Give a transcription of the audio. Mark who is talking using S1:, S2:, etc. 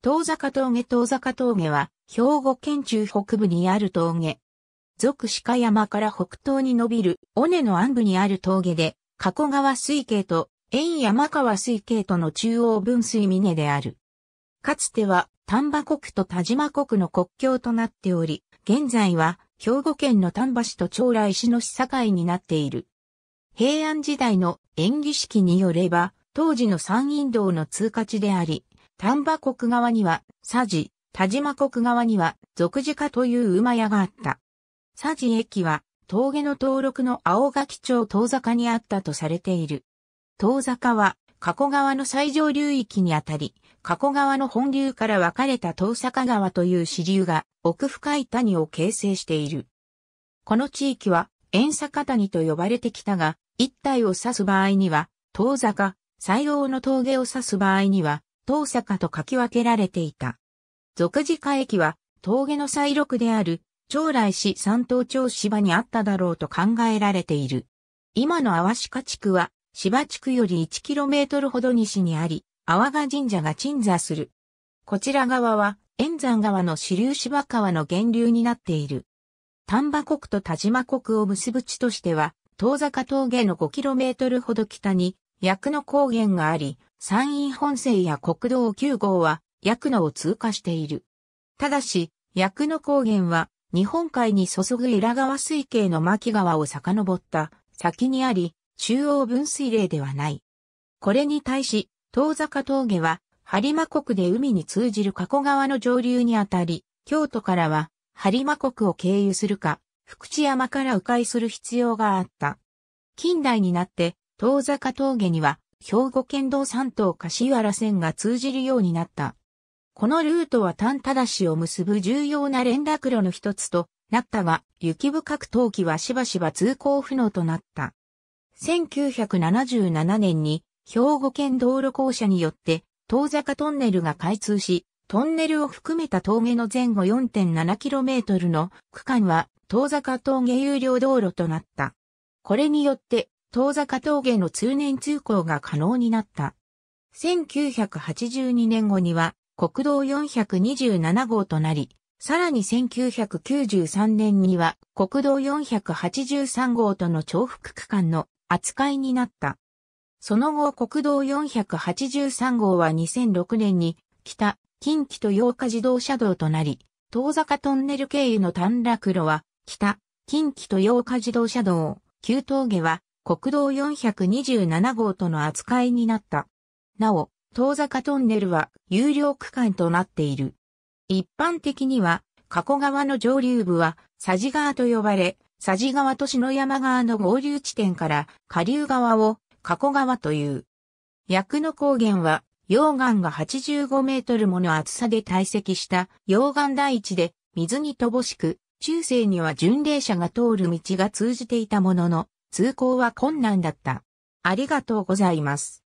S1: 遠坂峠遠坂峠は、兵庫県中北部にある峠。俗鹿山から北東に伸びる、尾根の暗部にある峠で、加古川水系と、遠山川水系との中央分水峰である。かつては、丹波国と田島国の国境となっており、現在は、兵庫県の丹波市と長来市の市境になっている。平安時代の演技式によれば、当時の山陰道の通過地であり、丹波国側には、佐治、田島国側には、俗家という馬屋があった。佐治駅は、峠の登録の青垣町遠坂にあったとされている。遠坂は、加古川の最上流域にあたり、加古川の本流から分かれた遠坂川という支流が奥深い谷を形成している。この地域は、遠坂谷と呼ばれてきたが、一帯を指す場合には、遠坂、西欧の峠を指す場合には、東坂と書き分けられていた。俗字化駅は、峠の再録である、将来市三島町芝にあっただろうと考えられている。今の淡鹿地区は、芝地区より 1km ほど西にあり、淡賀神社が鎮座する。こちら側は、円山川の支流芝川の源流になっている。丹波国と田島国を結ぶ地としては、遠坂峠の 5km ほど北に、薬の高原があり、山陰本線や国道9号は、薬野を通過している。ただし、薬野高原は、日本海に注ぐ平川水系の牧川を遡った先にあり、中央分水嶺ではない。これに対し、遠坂峠は、播磨国で海に通じる加古川の上流にあたり、京都からは、播磨国を経由するか、福知山から迂回する必要があった。近代になって、遠坂峠には、兵庫県道三島柏原線が通じるようになった。このルートは丹田市を結ぶ重要な連絡路の一つとなったが、雪深く冬季はしばしば通行不能となった。1977年に兵庫県道路公社によって遠坂トンネルが開通し、トンネルを含めた峠の前後 4.7km の区間は遠坂峠有料道路となった。これによって遠坂峠の通年通行が可能になった。1982年後には国道427号となり、さらに1993年には国道483号との重複区間の扱いになった。その後国道483号は2006年に北、近畿と洋日自動車道となり、遠坂トンネル経由の短絡路は北、近畿と洋日自動車道、旧峠は国道427号との扱いになった。なお、遠坂トンネルは有料区間となっている。一般的には、加古川の上流部は、佐治川と呼ばれ、佐治川と篠山川の合流地点から下流側を加古川という。薬の高原は、溶岩が85メートルもの厚さで堆積した溶岩台地で水に乏しく、中世には巡礼者が通る道が通じていたものの、通行は困難だった。ありがとうございます。